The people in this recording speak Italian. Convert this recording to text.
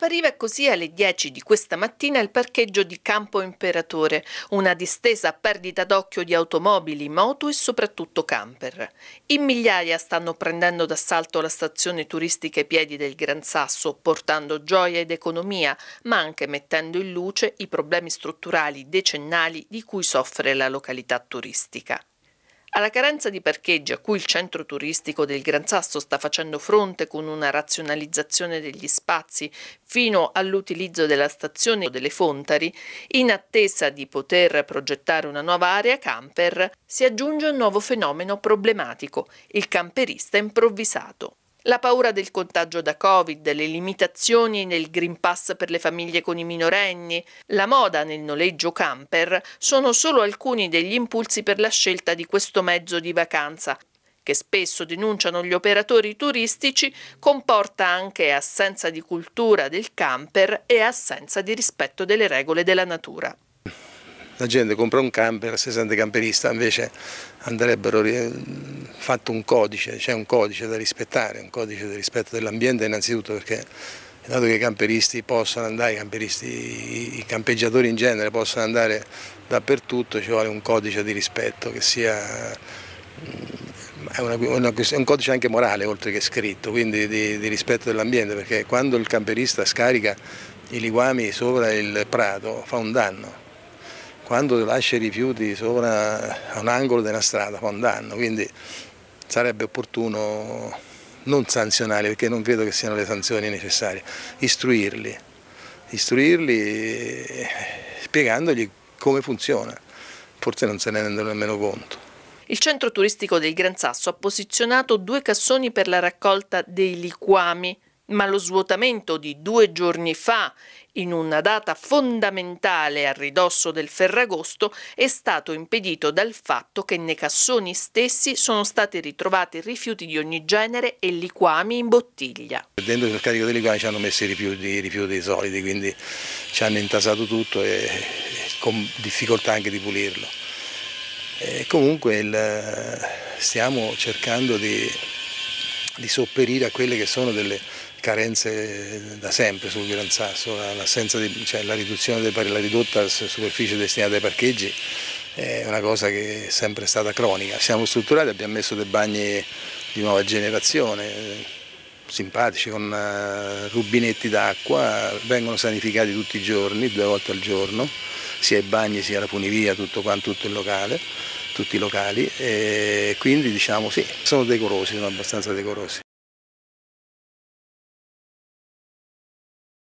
Appariva così alle 10 di questa mattina il parcheggio di Campo Imperatore, una distesa a perdita d'occhio di automobili, moto e soprattutto camper. In migliaia stanno prendendo d'assalto la stazione turistica ai piedi del Gran Sasso, portando gioia ed economia, ma anche mettendo in luce i problemi strutturali decennali di cui soffre la località turistica. Alla carenza di parcheggi a cui il centro turistico del Gran Sasso sta facendo fronte con una razionalizzazione degli spazi fino all'utilizzo della stazione delle Fontari, in attesa di poter progettare una nuova area camper, si aggiunge un nuovo fenomeno problematico, il camperista improvvisato. La paura del contagio da Covid, le limitazioni nel Green Pass per le famiglie con i minorenni, la moda nel noleggio camper sono solo alcuni degli impulsi per la scelta di questo mezzo di vacanza, che spesso denunciano gli operatori turistici, comporta anche assenza di cultura del camper e assenza di rispetto delle regole della natura. La gente compra un camper, si sente camperista, invece andrebbero fatto un codice, c'è un codice da rispettare, un codice di rispetto dell'ambiente innanzitutto perché dato che i camperisti possono andare, i, camperisti, i campeggiatori in genere possono andare dappertutto, ci vuole un codice di rispetto che sia è, una, una, un codice anche morale oltre che scritto, quindi di, di rispetto dell'ambiente, perché quando il camperista scarica i liquami sopra il prato fa un danno, quando lascia i rifiuti sopra a un angolo della strada fa un danno, quindi sarebbe opportuno non sanzionarli perché non credo che siano le sanzioni necessarie, istruirli, istruirli eh, spiegandogli come funziona, forse non se ne rendono nemmeno conto. Il centro turistico del Gran Sasso ha posizionato due cassoni per la raccolta dei liquami ma lo svuotamento di due giorni fa, in una data fondamentale a ridosso del Ferragosto, è stato impedito dal fatto che nei cassoni stessi sono stati ritrovati rifiuti di ogni genere e liquami in bottiglia. Dentro il carico dei liquami ci hanno messo i rifiuti, i rifiuti solidi, quindi ci hanno intasato tutto e con difficoltà anche di pulirlo. E comunque il, stiamo cercando di, di sopperire a quelle che sono delle carenze da sempre sul Gran Sasso, di, cioè la riduzione della ridotta superficie destinata ai parcheggi è una cosa che è sempre stata cronica. Siamo strutturati, abbiamo messo dei bagni di nuova generazione, simpatici, con eh, rubinetti d'acqua, vengono sanificati tutti i giorni, due volte al giorno, sia i bagni sia la funivia, tutto, quanto, tutto il locale, tutti i locali, e quindi diciamo sì, sono decorosi, sono abbastanza decorosi.